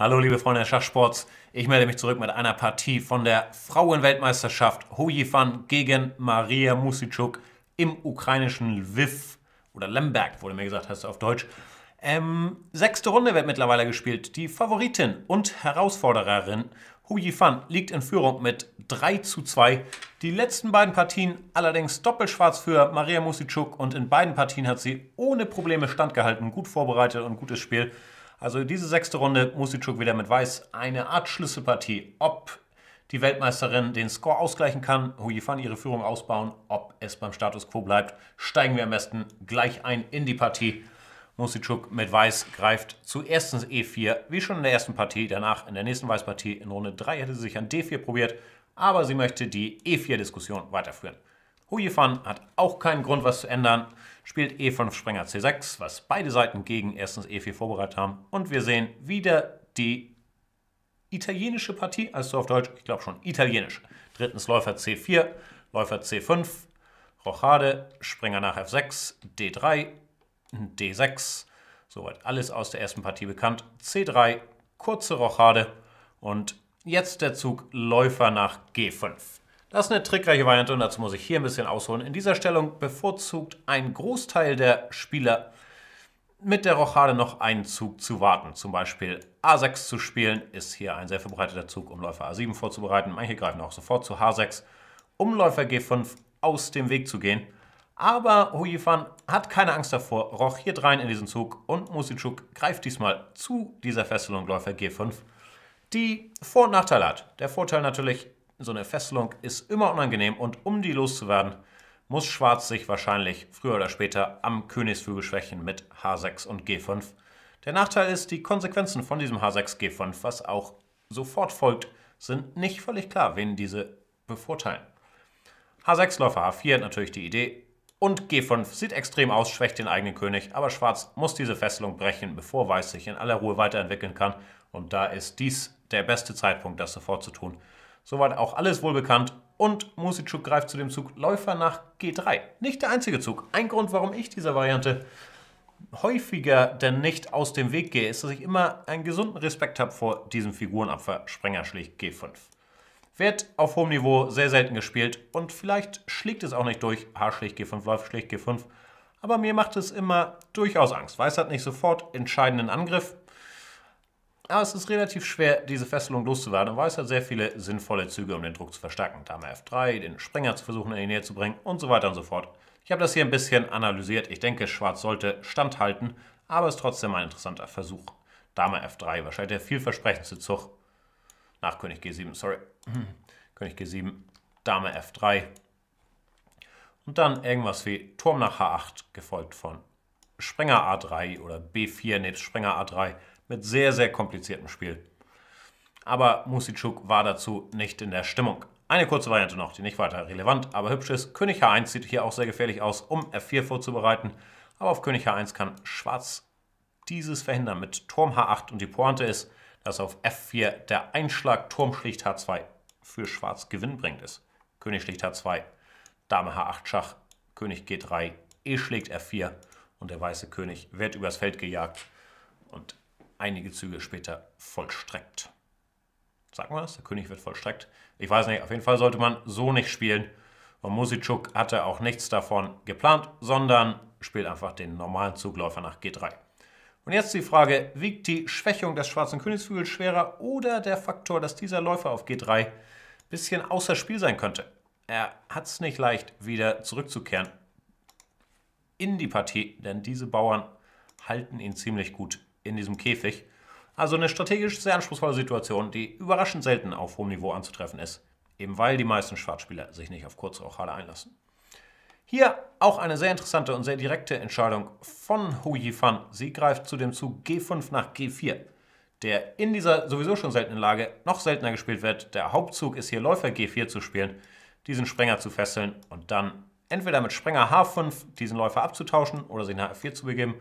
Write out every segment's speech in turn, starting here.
Hallo liebe Freunde des Schachsports, ich melde mich zurück mit einer Partie von der Frauenweltmeisterschaft Ho Yifan gegen Maria Musitschuk im ukrainischen Lviv oder Lemberg, wurde mir gesagt, heißt es auf Deutsch. Ähm, sechste Runde wird mittlerweile gespielt. Die Favoritin und Herausfordererin Hu Yifan liegt in Führung mit 3 zu 2. Die letzten beiden Partien allerdings doppelschwarz für Maria Musitschuk und in beiden Partien hat sie ohne Probleme standgehalten, gut vorbereitet und gutes Spiel. Also diese sechste Runde Musitschuk wieder mit Weiß. Eine Art Schlüsselpartie, ob die Weltmeisterin den Score ausgleichen kann, Huyifan ihre Führung ausbauen, ob es beim Status Quo bleibt. Steigen wir am besten gleich ein in die Partie. Musitschuk mit Weiß greift zuerst ins E4, wie schon in der ersten Partie, danach in der nächsten Weißpartie in Runde 3 hätte sie sich an D4 probiert, aber sie möchte die E4-Diskussion weiterführen. Huifan hat auch keinen Grund, was zu ändern, spielt E5 eh Springer C6, was beide Seiten gegen erstens E4 vorbereitet haben. Und wir sehen wieder die italienische Partie, also auf Deutsch, ich glaube schon italienisch. Drittens Läufer C4, Läufer C5, Rochade, Springer nach F6, D3, D6, soweit alles aus der ersten Partie bekannt, C3, kurze Rochade und jetzt der Zug Läufer nach G5. Das ist eine trickreiche Variante und dazu muss ich hier ein bisschen ausholen. In dieser Stellung bevorzugt ein Großteil der Spieler mit der Rochade noch einen Zug zu warten. Zum Beispiel A6 zu spielen ist hier ein sehr verbreiteter Zug, um Läufer A7 vorzubereiten. Manche greifen auch sofort zu H6, um Läufer G5 aus dem Weg zu gehen. Aber Huifan hat keine Angst davor, Roch hier rein in diesen Zug und Musichuk greift diesmal zu dieser Fesselung Läufer G5, die Vor- und Nachteile hat. Der Vorteil natürlich, so eine Fesselung ist immer unangenehm und um die loszuwerden, muss Schwarz sich wahrscheinlich früher oder später am Königsflügel schwächen mit H6 und G5. Der Nachteil ist, die Konsequenzen von diesem H6, G5, was auch sofort folgt, sind nicht völlig klar, wen diese bevorteilen. H6, Läufer H4 hat natürlich die Idee. Und G5 sieht extrem aus, schwächt den eigenen König, aber Schwarz muss diese Fesselung brechen, bevor Weiß sich in aller Ruhe weiterentwickeln kann. Und da ist dies der beste Zeitpunkt, das sofort zu tun. Soweit auch alles wohl bekannt. Und Musitschuk greift zu dem Zug Läufer nach G3. Nicht der einzige Zug. Ein Grund, warum ich dieser Variante häufiger denn nicht aus dem Weg gehe, ist, dass ich immer einen gesunden Respekt habe vor diesem Sprenger schlägt G5. Wird auf hohem Niveau sehr selten gespielt und vielleicht schlägt es auch nicht durch h schlägt G5, läufer schlägt G5. Aber mir macht es immer durchaus Angst. Weiß hat nicht sofort entscheidenden Angriff, aber ah, es ist relativ schwer, diese Fesselung loszuwerden, und weiß hat sehr viele sinnvolle Züge, um den Druck zu verstärken. Dame F3, den Springer zu versuchen in die Nähe zu bringen und so weiter und so fort. Ich habe das hier ein bisschen analysiert. Ich denke, Schwarz sollte standhalten, aber es ist trotzdem ein interessanter Versuch. Dame F3, wahrscheinlich der vielversprechendste Zug. Nach König G7, sorry. König G7, Dame F3. Und dann irgendwas wie Turm nach H8, gefolgt von Springer A3 oder B4 nebst Springer A3 mit sehr, sehr kompliziertem Spiel. Aber Musitschuk war dazu nicht in der Stimmung. Eine kurze Variante noch, die nicht weiter relevant, aber hübsch ist. König H1 sieht hier auch sehr gefährlich aus, um F4 vorzubereiten. Aber auf König H1 kann Schwarz dieses verhindern mit Turm H8. Und die Pointe ist, dass auf F4 der Einschlag Turm schlicht H2 für Schwarz gewinnbringend ist. König schlicht H2, Dame H8 Schach, König G3, E schlägt F4 und der weiße König wird übers Feld gejagt. Und einige Züge später vollstreckt. Sagen wir das? Der König wird vollstreckt. Ich weiß nicht, auf jeden Fall sollte man so nicht spielen. Und Musitschuk hatte auch nichts davon geplant, sondern spielt einfach den normalen Zugläufer nach G3. Und jetzt die Frage, wiegt die Schwächung des schwarzen Königsflügels schwerer oder der Faktor, dass dieser Läufer auf G3 ein bisschen außer Spiel sein könnte? Er hat es nicht leicht, wieder zurückzukehren in die Partie, denn diese Bauern halten ihn ziemlich gut in diesem Käfig. Also eine strategisch sehr anspruchsvolle Situation, die überraschend selten auf hohem Niveau anzutreffen ist, eben weil die meisten Schwarzspieler sich nicht auf kurze Rochade einlassen. Hier auch eine sehr interessante und sehr direkte Entscheidung von Hu Yifan. Sie greift zu dem Zug G5 nach G4, der in dieser sowieso schon seltenen Lage noch seltener gespielt wird. Der Hauptzug ist hier Läufer G4 zu spielen, diesen Sprenger zu fesseln und dann entweder mit Sprenger H5 diesen Läufer abzutauschen oder sich nach F4 zu begeben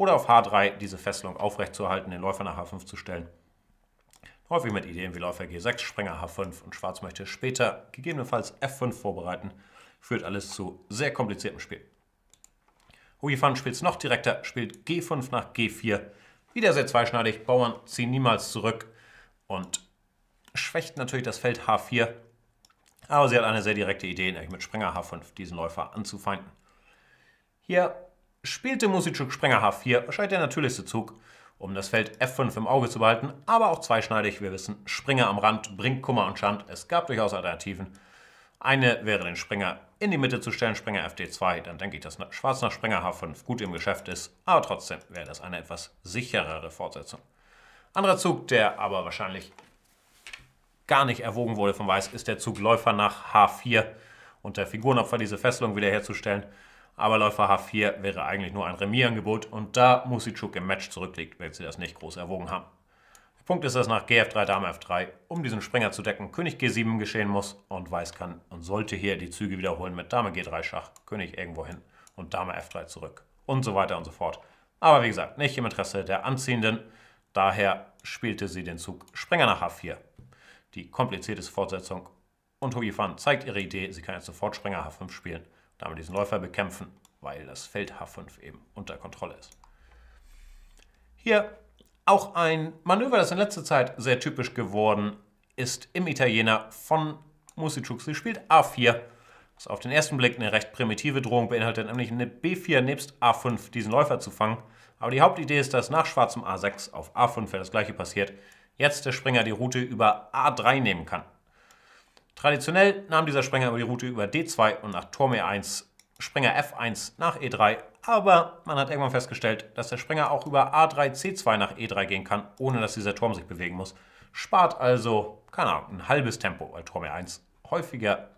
oder auf H3 diese Fesselung aufrechtzuerhalten, den Läufer nach H5 zu stellen. Häufig mit Ideen wie Läufer G6, Springer H5 und Schwarz möchte später gegebenenfalls F5 vorbereiten, führt alles zu sehr kompliziertem Spiel. Huifan spielt es noch direkter, spielt G5 nach G4. Wieder sehr zweischneidig, Bauern ziehen niemals zurück und schwächt natürlich das Feld H4. Aber sie hat eine sehr direkte Idee, nämlich mit Springer H5 diesen Läufer anzufeinden. Hier Spielte Musicuk Sprenger H4 erscheint der natürlichste Zug, um das Feld F5 im Auge zu behalten, aber auch zweischneidig. Wir wissen, Springer am Rand bringt Kummer und Schand. Es gab durchaus Alternativen. Eine wäre, den Springer in die Mitte zu stellen, Springer FD2. Dann denke ich, dass Schwarz nach Springer H5 gut im Geschäft ist, aber trotzdem wäre das eine etwas sicherere Fortsetzung. Anderer Zug, der aber wahrscheinlich gar nicht erwogen wurde von Weiß, ist der Zug Läufer nach H4 und der Figurenopfer diese Fesselung wiederherzustellen. Aber Läufer H4 wäre eigentlich nur ein Remierangebot und da Musitschuk im Match zurückliegt, wenn sie das nicht groß erwogen haben. Der Punkt ist, dass nach GF3 Dame F3, um diesen Springer zu decken, König G7 geschehen muss und Weiß kann und sollte hier die Züge wiederholen mit Dame G3 Schach, König irgendwo hin und Dame F3 zurück und so weiter und so fort. Aber wie gesagt, nicht im Interesse der Anziehenden, daher spielte sie den Zug Springer nach H4. Die komplizierte Fortsetzung und Hugi Fan zeigt ihre Idee, sie kann jetzt sofort Springer H5 spielen wir diesen Läufer bekämpfen, weil das Feld H5 eben unter Kontrolle ist. Hier auch ein Manöver, das in letzter Zeit sehr typisch geworden ist im Italiener von Musiciuk. Sie spielt A4, was auf den ersten Blick eine recht primitive Drohung beinhaltet, nämlich eine B4 nebst A5 diesen Läufer zu fangen. Aber die Hauptidee ist, dass nach schwarzem A6 auf A5, wenn das gleiche passiert, jetzt der Springer die Route über A3 nehmen kann. Traditionell nahm dieser Sprenger über die Route über D2 und nach Turm E1, Sprenger F1 nach E3, aber man hat irgendwann festgestellt, dass der Sprenger auch über A3, C2 nach E3 gehen kann, ohne dass dieser Turm sich bewegen muss. Spart also, keine Ahnung, ein halbes Tempo, weil Turm E1 häufiger,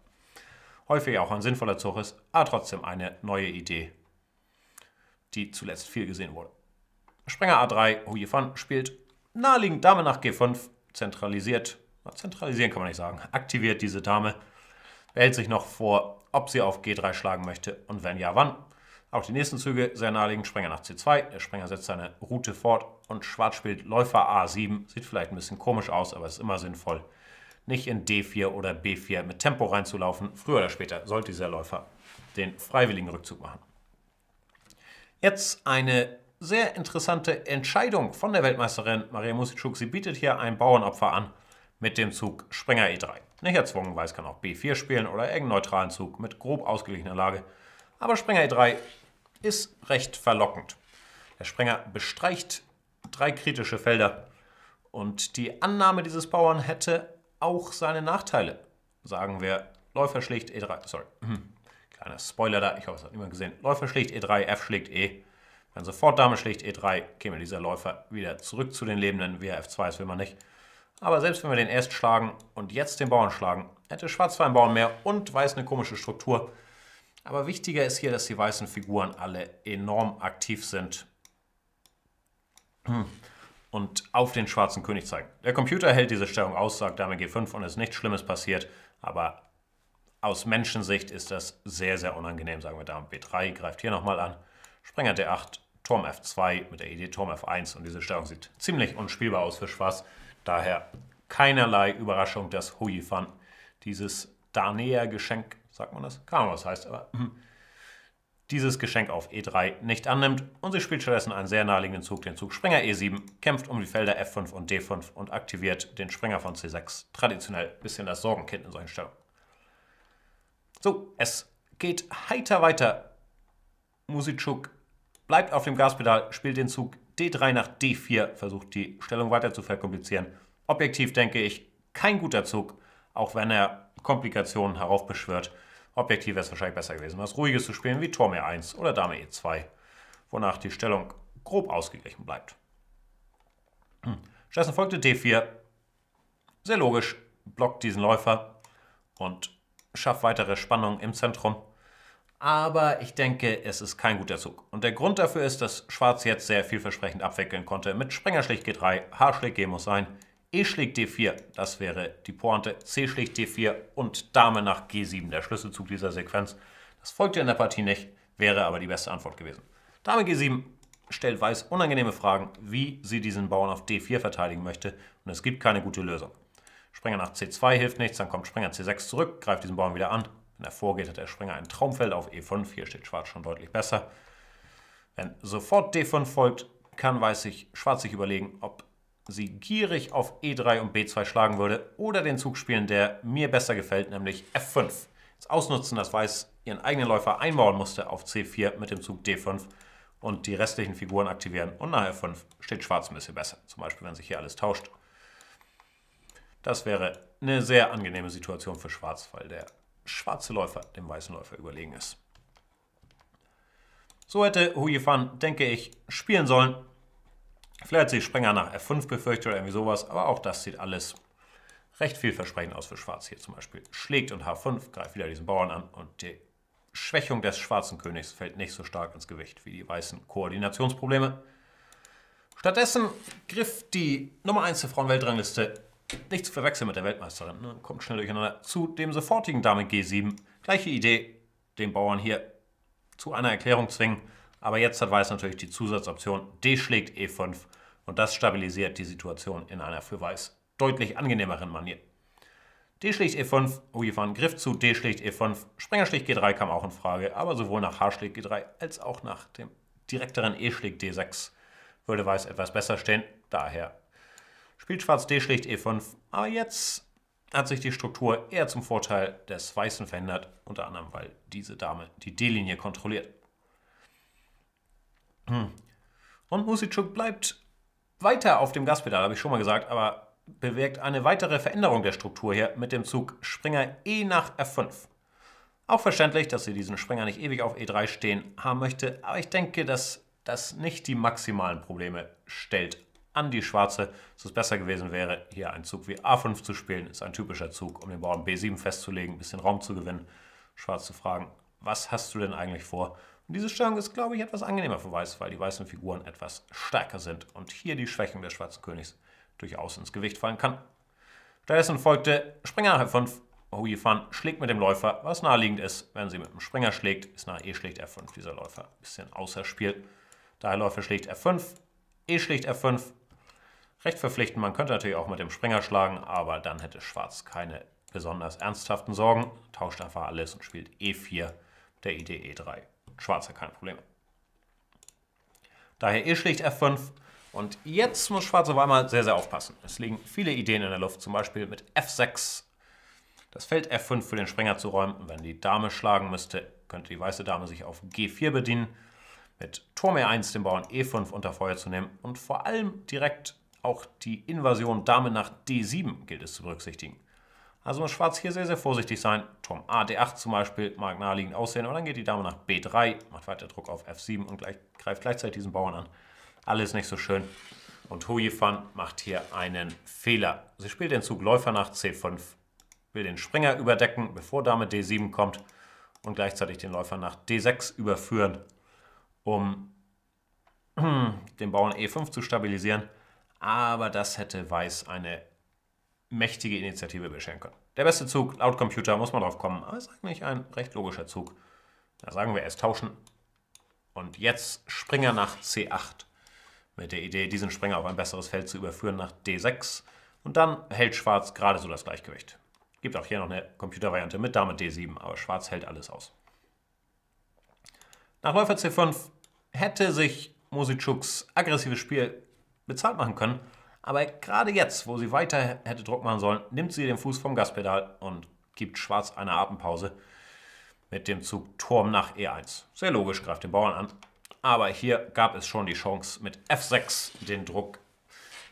häufiger auch ein sinnvoller Zug ist, aber trotzdem eine neue Idee, die zuletzt viel gesehen wurde. Sprenger A3, Hu Yifan spielt naheliegend Dame nach G5, zentralisiert zentralisieren kann man nicht sagen, aktiviert diese Dame, behält sich noch vor, ob sie auf G3 schlagen möchte und wenn ja, wann. Auch die nächsten Züge sehr naheliegend, Sprenger nach C2, der Sprenger setzt seine Route fort und Schwarz spielt Läufer A7, sieht vielleicht ein bisschen komisch aus, aber es ist immer sinnvoll, nicht in D4 oder B4 mit Tempo reinzulaufen. Früher oder später sollte dieser Läufer den freiwilligen Rückzug machen. Jetzt eine sehr interessante Entscheidung von der Weltmeisterin Maria Musitschuk. Sie bietet hier ein Bauernopfer an mit dem Zug Springer E3. Nicht erzwungen, Weiß kann auch B4 spielen oder irgendeinen neutralen Zug mit grob ausgeglichener Lage. Aber Springer E3 ist recht verlockend. Der Springer bestreicht drei kritische Felder und die Annahme dieses Bauern hätte auch seine Nachteile. Sagen wir, Läufer schlägt E3, sorry, hm, kleiner Spoiler da, ich hoffe, es hat niemand gesehen. Läufer schlägt E3, F schlägt E. Wenn sofort Dame schlägt E3, käme dieser Läufer wieder zurück zu den Lebenden. Via F2 ist will man nicht. Aber selbst wenn wir den erst schlagen und jetzt den Bauern schlagen, hätte Schwarz zwei Bauern mehr und Weiß eine komische Struktur. Aber wichtiger ist hier, dass die weißen Figuren alle enorm aktiv sind. Hm. Und auf den schwarzen König zeigen. Der Computer hält diese Stellung aus, sagt Dame G5 und ist nichts Schlimmes passiert. Aber aus Menschensicht ist das sehr, sehr unangenehm. Sagen wir Dame B3, greift hier nochmal an. Springer D8, Turm F2 mit der Idee Turm F1. Und diese Stellung sieht ziemlich unspielbar aus für Schwarz. Daher keinerlei Überraschung, dass Hui dieses danea geschenk sagt man das? Keine Ahnung, was heißt, aber mhm, dieses Geschenk auf E3 nicht annimmt und sie spielt stattdessen einen sehr naheliegenden Zug, den Zug Springer E7, kämpft um die Felder F5 und D5 und aktiviert den Springer von C6. Traditionell ein bisschen das Sorgenkind in solchen Stellungen. So, es geht heiter weiter. Musichuk bleibt auf dem Gaspedal, spielt den Zug D3 nach D4 versucht die Stellung weiter zu verkomplizieren. Objektiv denke ich, kein guter Zug, auch wenn er Komplikationen heraufbeschwört. Objektiv wäre es wahrscheinlich besser gewesen, was Ruhiges zu spielen wie Turm E1 oder Dame E2, wonach die Stellung grob ausgeglichen bleibt. Hm. Stattdessen folgte D4. Sehr logisch, blockt diesen Läufer und schafft weitere Spannung im Zentrum aber ich denke, es ist kein guter Zug. Und der Grund dafür ist, dass Schwarz jetzt sehr vielversprechend abwickeln konnte mit Springer schlägt G3, H schlägt G muss sein, E schlägt D4, das wäre die Pointe, C schlägt D4 und Dame nach G7, der Schlüsselzug dieser Sequenz. Das folgte in der Partie nicht, wäre aber die beste Antwort gewesen. Dame G7 stellt Weiß unangenehme Fragen, wie sie diesen Bauern auf D4 verteidigen möchte und es gibt keine gute Lösung. Springer nach C2 hilft nichts, dann kommt Springer C6 zurück, greift diesen Bauern wieder an wenn er vorgeht, hat der Springer ein Traumfeld auf E5. Hier steht Schwarz schon deutlich besser. Wenn sofort D5 folgt, kann Weiß sich Schwarz sich überlegen, ob sie gierig auf E3 und B2 schlagen würde oder den Zug spielen, der mir besser gefällt, nämlich F5. Jetzt ausnutzen, dass Weiß ihren eigenen Läufer einbauen musste auf C4 mit dem Zug D5 und die restlichen Figuren aktivieren. Und nach F5 steht Schwarz ein bisschen besser, zum Beispiel wenn sich hier alles tauscht. Das wäre eine sehr angenehme Situation für Schwarz, weil der schwarze Läufer dem weißen Läufer überlegen ist. So hätte Hu Yifan, denke ich, spielen sollen. Vielleicht hat sich Sprenger nach F5 befürchtet oder irgendwie sowas, aber auch das sieht alles recht vielversprechend aus für Schwarz hier zum Beispiel. Schlägt und H5, greift wieder diesen Bauern an und die Schwächung des schwarzen Königs fällt nicht so stark ins Gewicht wie die weißen Koordinationsprobleme. Stattdessen griff die Nummer 1 der Frauenweltrangliste nicht zu verwechseln mit der Weltmeisterin, ne? kommt schnell durcheinander. Zu dem sofortigen Dame G7, gleiche Idee, den Bauern hier zu einer Erklärung zwingen. Aber jetzt hat Weiß natürlich die Zusatzoption D schlägt E5 und das stabilisiert die Situation in einer für Weiß deutlich angenehmeren Manier. D schlägt E5, Ui van Griff zu, D schlägt E5, Springer schlägt G3 kam auch in Frage, aber sowohl nach H schlägt G3 als auch nach dem direkteren E schlägt D6 würde Weiß etwas besser stehen, daher spielt Schwarz D schlicht E5, aber jetzt hat sich die Struktur eher zum Vorteil des Weißen verändert, unter anderem weil diese Dame die D-Linie kontrolliert. Hm. Und Musitschuk bleibt weiter auf dem Gaspedal, habe ich schon mal gesagt, aber bewirkt eine weitere Veränderung der Struktur hier mit dem Zug Springer E nach F5. Auch verständlich, dass sie diesen Springer nicht ewig auf E3 stehen haben möchte, aber ich denke, dass das nicht die maximalen Probleme stellt an die Schwarze, dass es besser gewesen wäre, hier einen Zug wie A5 zu spielen. Ist ein typischer Zug, um den Bauern B7 festzulegen, ein bisschen Raum zu gewinnen. Schwarz zu fragen, was hast du denn eigentlich vor? Und diese Stellung ist, glaube ich, etwas angenehmer für Weiß, weil die weißen Figuren etwas stärker sind und hier die Schwächen des schwarzen Königs durchaus ins Gewicht fallen kann. Stattdessen folgte Springer f 5 Hui Fan schlägt mit dem Läufer, was naheliegend ist. Wenn sie mit dem Springer schlägt, ist nach E schlägt F5 dieser Läufer ein bisschen außer Spiel. Daher Läufer schlägt F5, E schlägt F5, recht verpflichtend. Man könnte natürlich auch mit dem Springer schlagen, aber dann hätte Schwarz keine besonders ernsthaften Sorgen, tauscht einfach alles und spielt E4, der Idee E3. Schwarz hat keine Probleme. Daher E schlicht F5 und jetzt muss Schwarz auf einmal sehr, sehr aufpassen. Es liegen viele Ideen in der Luft, zum Beispiel mit F6 das Feld F5 für den Springer zu räumen. Und wenn die Dame schlagen müsste, könnte die weiße Dame sich auf G4 bedienen, mit Turm E1 den Bauern E5 unter Feuer zu nehmen und vor allem direkt auch die Invasion Dame nach D7 gilt es zu berücksichtigen. Also muss Schwarz hier sehr, sehr vorsichtig sein. Turm A, D8 zum Beispiel, mag naheliegend aussehen. Und dann geht die Dame nach B3, macht weiter Druck auf F7 und gleich, greift gleichzeitig diesen Bauern an. Alles nicht so schön. Und Hojifan macht hier einen Fehler. Sie spielt den Zug Läufer nach C5, will den Springer überdecken, bevor Dame D7 kommt. Und gleichzeitig den Läufer nach D6 überführen, um den Bauern E5 zu stabilisieren aber das hätte Weiß eine mächtige Initiative bescheren können. Der beste Zug, laut Computer, muss man drauf kommen, aber ist eigentlich ein recht logischer Zug. Da sagen wir erst tauschen und jetzt Springer nach C8 mit der Idee, diesen Springer auf ein besseres Feld zu überführen nach D6 und dann hält Schwarz gerade so das Gleichgewicht. Gibt auch hier noch eine Computervariante mit Dame D7, aber Schwarz hält alles aus. Nach Läufer C5 hätte sich Mositschuks aggressives Spiel bezahlt machen können. Aber gerade jetzt, wo sie weiter hätte Druck machen sollen, nimmt sie den Fuß vom Gaspedal und gibt Schwarz eine Atempause mit dem Zug Turm nach E1. Sehr logisch, greift den Bauern an. Aber hier gab es schon die Chance, mit F6 den Druck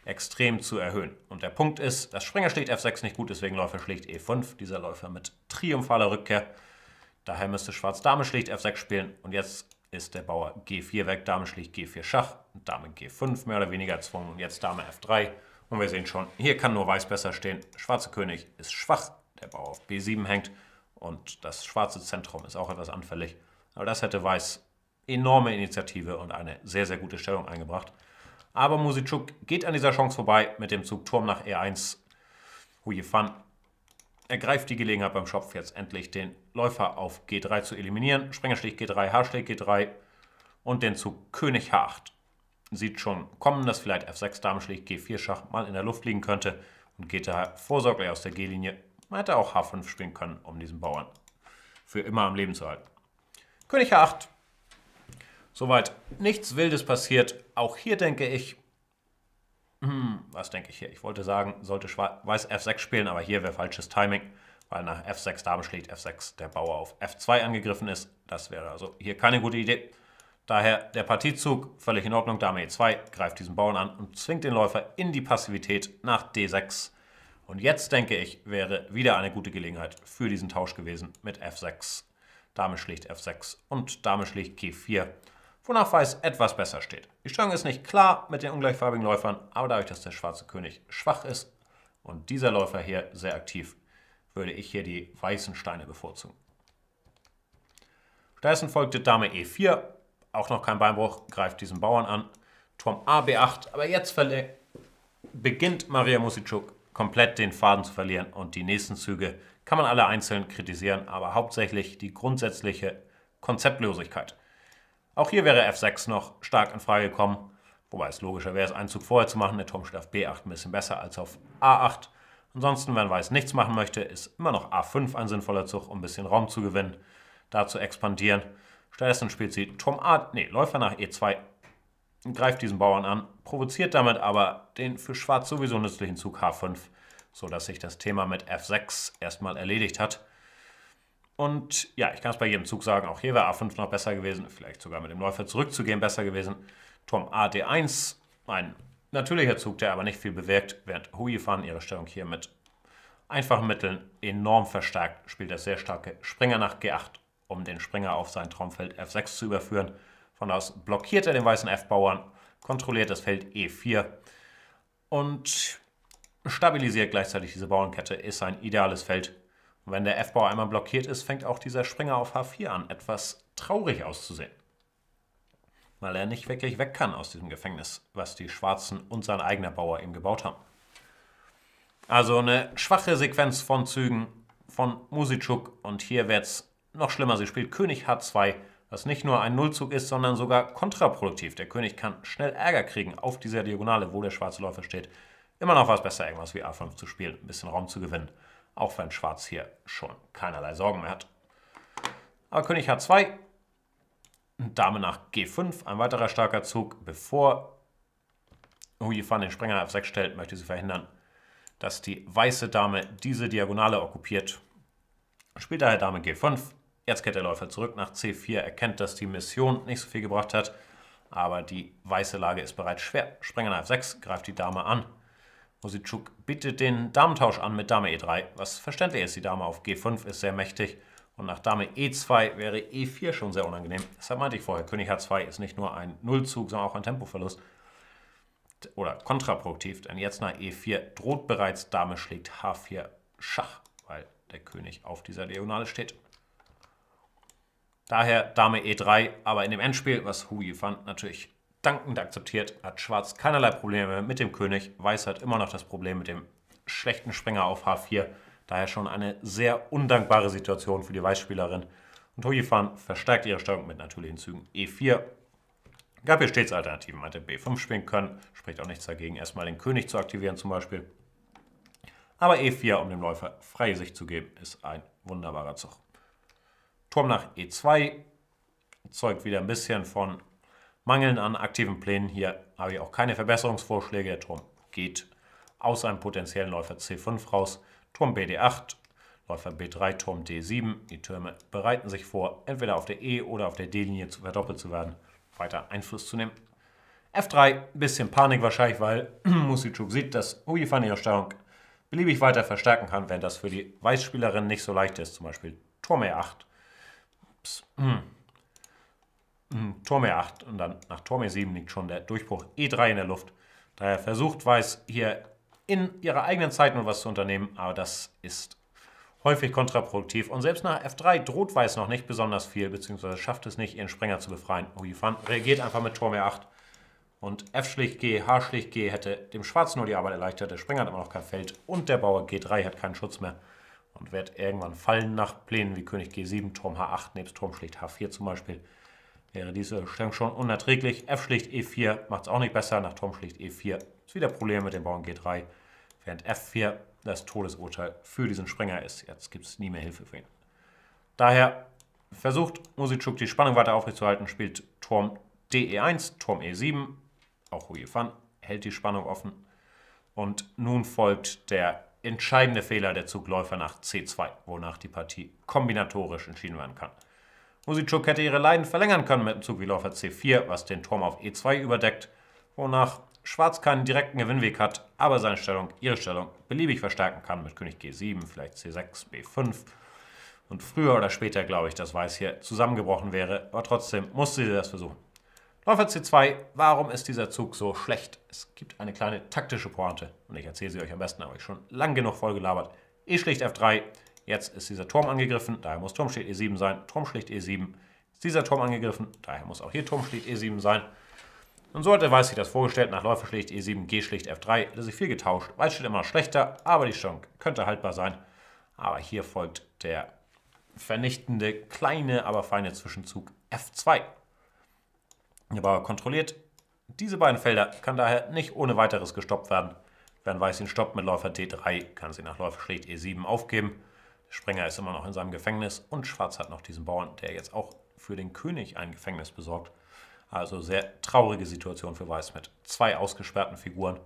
extrem zu erhöhen. Und der Punkt ist, das Springer schlägt F6 nicht gut, deswegen Läufer schlägt E5, dieser Läufer mit triumphaler Rückkehr. Daher müsste Schwarz Dame schlägt F6 spielen und jetzt ist der Bauer G4 weg, Dame schlägt G4 Schach, Dame G5 mehr oder weniger erzwungen und jetzt Dame F3. Und wir sehen schon, hier kann nur Weiß besser stehen. Schwarze König ist schwach, der Bauer auf B7 hängt und das schwarze Zentrum ist auch etwas anfällig. Aber das hätte Weiß enorme Initiative und eine sehr, sehr gute Stellung eingebracht. Aber Musitschuk geht an dieser Chance vorbei mit dem Zug Turm nach E1. Hui Fan ergreift die Gelegenheit beim Schopf jetzt endlich den Läufer auf G3 zu eliminieren. Sprengerstich G3, H-Schläg G3 und den Zug König H8. Sieht schon kommen, dass vielleicht F6 Damenschläg G4 Schach mal in der Luft liegen könnte und geht da vorsorglich aus der G-Linie. Man hätte auch H5 spielen können, um diesen Bauern für immer am Leben zu halten. König H8. Soweit nichts Wildes passiert. Auch hier denke ich, was denke ich hier? Ich wollte sagen, sollte Weiß F6 spielen, aber hier wäre falsches Timing, weil nach F6 Dame schlägt F6 der Bauer auf F2 angegriffen ist. Das wäre also hier keine gute Idee. Daher der Partiezug völlig in Ordnung. Dame E2 greift diesen Bauern an und zwingt den Läufer in die Passivität nach D6. Und jetzt denke ich, wäre wieder eine gute Gelegenheit für diesen Tausch gewesen mit F6. Dame schlägt F6 und Dame schlägt G4 wonach Weiß etwas besser steht. Die Steuerung ist nicht klar mit den ungleichfarbigen Läufern, aber dadurch, dass der schwarze König schwach ist und dieser Läufer hier sehr aktiv, würde ich hier die weißen Steine bevorzugen. Stattdessen folgte Dame E4, auch noch kein Beinbruch, greift diesen Bauern an. Turm A B8, aber jetzt beginnt Maria Musitschuk komplett den Faden zu verlieren und die nächsten Züge kann man alle einzeln kritisieren, aber hauptsächlich die grundsätzliche Konzeptlosigkeit. Auch hier wäre F6 noch stark in Frage gekommen, wobei es logischer wäre, es einen Zug vorher zu machen. Der Turm steht auf B8 ein bisschen besser als auf A8. Ansonsten, wenn Weiß nichts machen möchte, ist immer noch A5 ein sinnvoller Zug, um ein bisschen Raum zu gewinnen, da zu expandieren. Stattdessen spielt sie Turm A, nee, Läufer nach E2, und greift diesen Bauern an, provoziert damit aber den für Schwarz sowieso nützlichen Zug H5, sodass sich das Thema mit F6 erstmal erledigt hat. Und ja, ich kann es bei jedem Zug sagen, auch hier wäre A5 noch besser gewesen, vielleicht sogar mit dem Läufer zurückzugehen besser gewesen. Turm AD1, ein natürlicher Zug, der aber nicht viel bewirkt, während Huifan ihre Stellung hier mit einfachen Mitteln enorm verstärkt, spielt das sehr starke Springer nach G8, um den Springer auf sein Traumfeld F6 zu überführen. Von aus blockiert er den weißen F-Bauern, kontrolliert das Feld E4 und stabilisiert gleichzeitig diese Bauernkette, ist ein ideales Feld wenn der F-Bau einmal blockiert ist, fängt auch dieser Springer auf H4 an, etwas traurig auszusehen. Weil er nicht wirklich weg kann aus diesem Gefängnis, was die Schwarzen und sein eigener Bauer ihm gebaut haben. Also eine schwache Sequenz von Zügen von Musitschuk und hier es noch schlimmer. Sie spielt König H2, was nicht nur ein Nullzug ist, sondern sogar kontraproduktiv. Der König kann schnell Ärger kriegen auf dieser Diagonale, wo der schwarze Läufer steht. Immer noch was besser, irgendwas wie A5 zu spielen, ein bisschen Raum zu gewinnen. Auch wenn Schwarz hier schon keinerlei Sorgen mehr hat. Aber König H2, Dame nach G5, ein weiterer starker Zug. Bevor Huifan den Springer F6 stellt, möchte sie verhindern, dass die weiße Dame diese Diagonale okkupiert. Spielt daher Dame G5. Jetzt kehrt der Läufer zurück nach C4, erkennt, dass die Mission nicht so viel gebracht hat, aber die weiße Lage ist bereits schwer. Springer nach F6 greift die Dame an. Musitschuk bietet den Damentausch an mit Dame E3, was verständlich ist. Die Dame auf G5 ist sehr mächtig und nach Dame E2 wäre E4 schon sehr unangenehm. Deshalb meinte ich vorher, König H2 ist nicht nur ein Nullzug, sondern auch ein Tempoverlust. Oder kontraproduktiv, denn jetzt nach E4 droht bereits Dame schlägt H4 Schach, weil der König auf dieser Diagonale steht. Daher Dame E3, aber in dem Endspiel, was Hui fand, natürlich dankend akzeptiert, hat Schwarz keinerlei Probleme mit dem König. Weiß hat immer noch das Problem mit dem schlechten Springer auf H4. Daher schon eine sehr undankbare Situation für die Weißspielerin. Und Hojifan verstärkt ihre Steuerung mit natürlichen Zügen E4. Gab hier stets Alternativen, hätte B5 spielen können, spricht auch nichts dagegen, erstmal den König zu aktivieren zum Beispiel. Aber E4, um dem Läufer freie Sicht zu geben, ist ein wunderbarer Zug. Turm nach E2 zeugt wieder ein bisschen von Mangeln an aktiven Plänen, hier habe ich auch keine Verbesserungsvorschläge. Der Turm geht aus einem potenziellen Läufer C5 raus, Turm BD8, Läufer B3, Turm D7. Die Türme bereiten sich vor, entweder auf der E- oder auf der D-Linie zu verdoppelt zu werden, weiter Einfluss zu nehmen. F3, bisschen Panik wahrscheinlich, weil Musichuk sieht, dass Ujifan ihre Steuerung beliebig weiter verstärken kann, wenn das für die Weißspielerin nicht so leicht ist, zum Beispiel Turm E8. Psst. Hm. Turm Turme 8 und dann nach Turm e 7 liegt schon der Durchbruch E3 in der Luft. Daher versucht Weiß hier in ihrer eigenen Zeit nur was zu unternehmen, aber das ist häufig kontraproduktiv. Und selbst nach F3 droht Weiß noch nicht besonders viel, beziehungsweise schafft es nicht, ihren Sprenger zu befreien. Huifan oh, reagiert einfach mit Turm E8 und F schlicht G, H schlicht G hätte dem Schwarzen nur die Arbeit erleichtert. Der Sprenger hat immer noch kein Feld und der Bauer G3 hat keinen Schutz mehr und wird irgendwann fallen nach Plänen wie König G7, Turm H8 nebst Turm schlicht H4 zum Beispiel wäre diese Stellung schon unerträglich. F schlicht E4 macht es auch nicht besser. Nach Turm schlicht E4 ist wieder Probleme mit dem Bauern G3. Während F4 das Todesurteil für diesen Springer ist. Jetzt gibt es nie mehr Hilfe für ihn. Daher versucht Musitschuk die Spannung weiter aufrechtzuerhalten, spielt Turm DE1, Turm E7, auch Rui Fan hält die Spannung offen. Und nun folgt der entscheidende Fehler der Zugläufer nach C2, wonach die Partie kombinatorisch entschieden werden kann. Musicuk hätte ihre Leiden verlängern können mit dem Zug wie Läufer C4, was den Turm auf E2 überdeckt, wonach Schwarz keinen direkten Gewinnweg hat, aber seine Stellung, ihre Stellung, beliebig verstärken kann mit König G7, vielleicht C6, B5. Und früher oder später glaube ich, dass Weiß hier zusammengebrochen wäre, aber trotzdem musste sie das versuchen. Läufer C2, warum ist dieser Zug so schlecht? Es gibt eine kleine taktische Pointe und ich erzähle sie euch am besten, aber ich schon lang genug vollgelabert. E schlicht F3, Jetzt ist dieser Turm angegriffen, daher muss Turm steht E7 sein, Turm schlägt E7. Ist dieser Turm angegriffen, daher muss auch hier Turm schlägt E7 sein. Und so hat der Weiß sich das vorgestellt, nach Läufer schlägt E7, G schlägt F3, da sich viel getauscht. Weiß steht immer noch schlechter, aber die Chance könnte haltbar sein. Aber hier folgt der vernichtende, kleine, aber feine Zwischenzug F2. Der Bauer kontrolliert diese beiden Felder, kann daher nicht ohne weiteres gestoppt werden. Wenn Weiß ihn stoppt mit Läufer D3, kann sie nach Läufer schlägt E7 aufgeben. Sprenger ist immer noch in seinem Gefängnis und Schwarz hat noch diesen Bauern, der jetzt auch für den König ein Gefängnis besorgt. Also sehr traurige Situation für Weiß mit zwei ausgesperrten Figuren.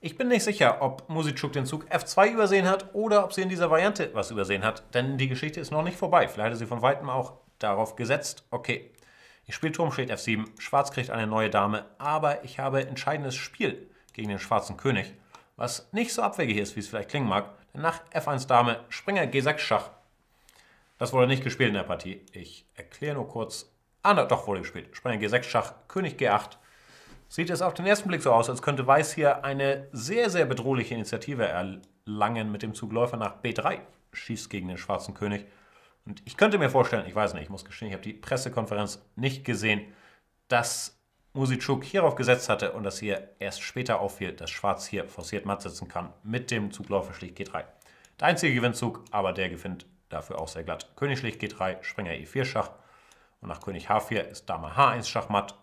Ich bin nicht sicher, ob Musitschuk den Zug F2 übersehen hat oder ob sie in dieser Variante was übersehen hat, denn die Geschichte ist noch nicht vorbei. Vielleicht hat sie von Weitem auch darauf gesetzt, okay, ich spiele Turm steht F7, Schwarz kriegt eine neue Dame, aber ich habe entscheidendes Spiel gegen den schwarzen König, was nicht so abwegig ist, wie es vielleicht klingen mag. Nach F1 Dame, Springer G6 Schach. Das wurde nicht gespielt in der Partie. Ich erkläre nur kurz. Ah, doch, wurde gespielt. Springer G6 Schach, König G8. Sieht es auf den ersten Blick so aus, als könnte Weiß hier eine sehr, sehr bedrohliche Initiative erlangen mit dem Zugläufer nach B3. Schießt gegen den schwarzen König. Und ich könnte mir vorstellen, ich weiß nicht, ich muss gestehen, ich habe die Pressekonferenz nicht gesehen, dass Musitschuk hierauf gesetzt hatte und dass hier erst später auffiel, dass Schwarz hier forciert matt setzen kann mit dem Zug schlicht G3. Der einzige Gewinnzug, aber der gewinnt dafür auch sehr glatt. König schlicht G3, Springer E4 Schach und nach König H4 ist Dame H1 Schach matt,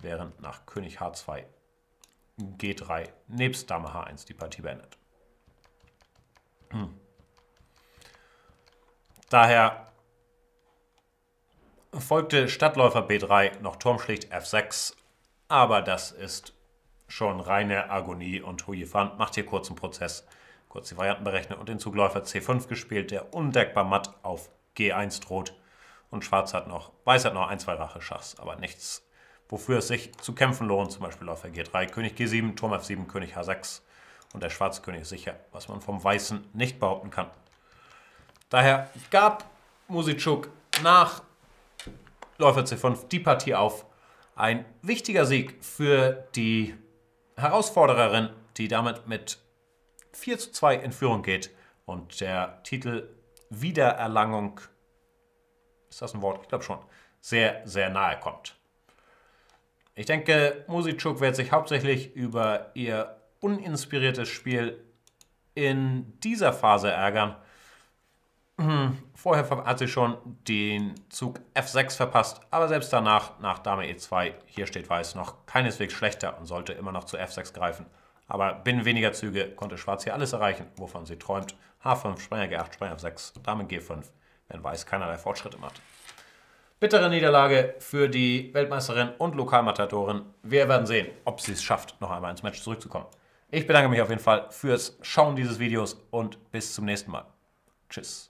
während nach König H2 G3 nebst Dame H1 die Partie beendet. Hm. Daher folgte Stadtläufer B3 noch Turmschlicht F6, aber das ist schon reine Agonie und Huyifan macht hier kurzen Prozess, kurz die Varianten berechnet und den Zugläufer C5 gespielt, der undeckbar matt auf G1 droht und Schwarz hat noch, Weiß hat noch ein, zwei Rache Schachs, aber nichts, wofür es sich zu kämpfen lohnt, zum Beispiel Läufer G3, König G7, Turm F7, König H6 und der schwarze König ist sicher, was man vom Weißen nicht behaupten kann. Daher gab Musitschuk nach Läufer C5 die Partie auf. Ein wichtiger Sieg für die Herausfordererin, die damit mit 4 zu 2 in Führung geht und der Titel Wiedererlangung, ist das ein Wort? Ich glaube schon, sehr, sehr nahe kommt. Ich denke, Musitschuk wird sich hauptsächlich über ihr uninspiriertes Spiel in dieser Phase ärgern hm, vorher hat sie schon den Zug F6 verpasst, aber selbst danach, nach Dame E2, hier steht Weiß noch keineswegs schlechter und sollte immer noch zu F6 greifen. Aber binnen weniger Züge konnte Schwarz hier alles erreichen, wovon sie träumt. H5, Springer G8, Springer F6, Dame G5, wenn Weiß keinerlei Fortschritte macht. Bittere Niederlage für die Weltmeisterin und Lokalmatadorin. Wir werden sehen, ob sie es schafft, noch einmal ins Match zurückzukommen. Ich bedanke mich auf jeden Fall fürs Schauen dieses Videos und bis zum nächsten Mal. Tschüss.